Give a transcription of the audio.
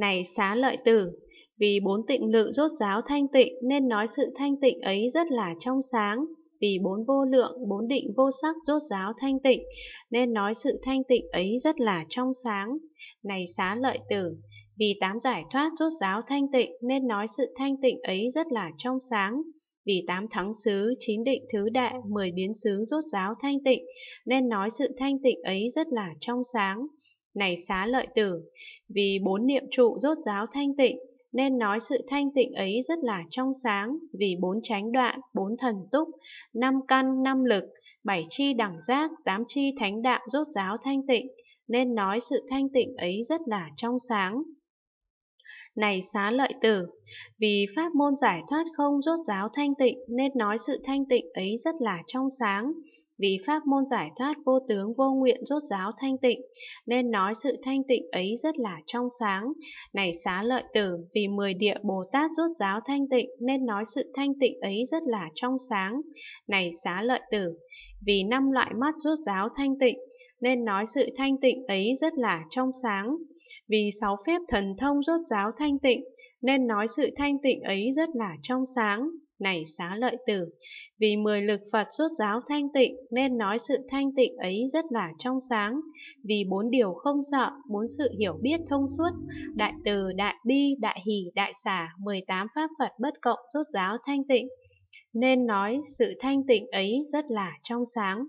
Này xá lợi tử, vì bốn tịnh lự rốt giáo thanh tịnh nên nói sự thanh tịnh ấy rất là trong sáng. Vì bốn vô lượng, bốn định vô sắc rốt giáo thanh tịnh nên nói sự thanh tịnh ấy rất là trong sáng. Này xá lợi tử, vì tám giải thoát rốt giáo thanh tịnh nên nói sự thanh tịnh ấy rất là trong sáng. Vì tám thắng xứ, chín định thứ đệ mười biến xứ rốt giáo thanh tịnh nên nói sự thanh tịnh ấy rất là trong sáng này xá lợi tử, vì bốn niệm trụ rốt ráo thanh tịnh, nên nói sự thanh tịnh ấy rất là trong sáng, vì bốn chánh đoạn, bốn thần túc, năm căn, năm lực, bảy chi đẳng giác, tám chi thánh đạo rốt ráo thanh tịnh, nên nói sự thanh tịnh ấy rất là trong sáng, này xá lợi tử, vì pháp môn giải thoát không rốt ráo thanh tịnh nên nói sự thanh tịnh ấy rất là trong sáng. Vì pháp môn giải thoát vô tướng vô nguyện rốt ráo thanh tịnh, nên nói sự thanh tịnh ấy rất là trong sáng. Này xá lợi tử, vì mười địa Bồ Tát rốt ráo thanh tịnh, nên nói sự thanh tịnh ấy rất là trong sáng. Này xá lợi tử, vì năm loại mắt rốt ráo thanh tịnh, nên nói sự thanh tịnh ấy rất là trong sáng. Vì sáu phép thần thông rốt ráo thanh tịnh, nên nói sự thanh tịnh ấy rất là trong sáng. Này xá lợi tử, vì mười lực Phật rốt ráo thanh tịnh nên nói sự thanh tịnh ấy rất là trong sáng. Vì bốn điều không sợ, bốn sự hiểu biết thông suốt, đại từ, đại bi, đại hỷ, đại xả, mười tám pháp Phật bất cộng rốt ráo thanh tịnh. Nên nói sự thanh tịnh ấy rất là trong sáng.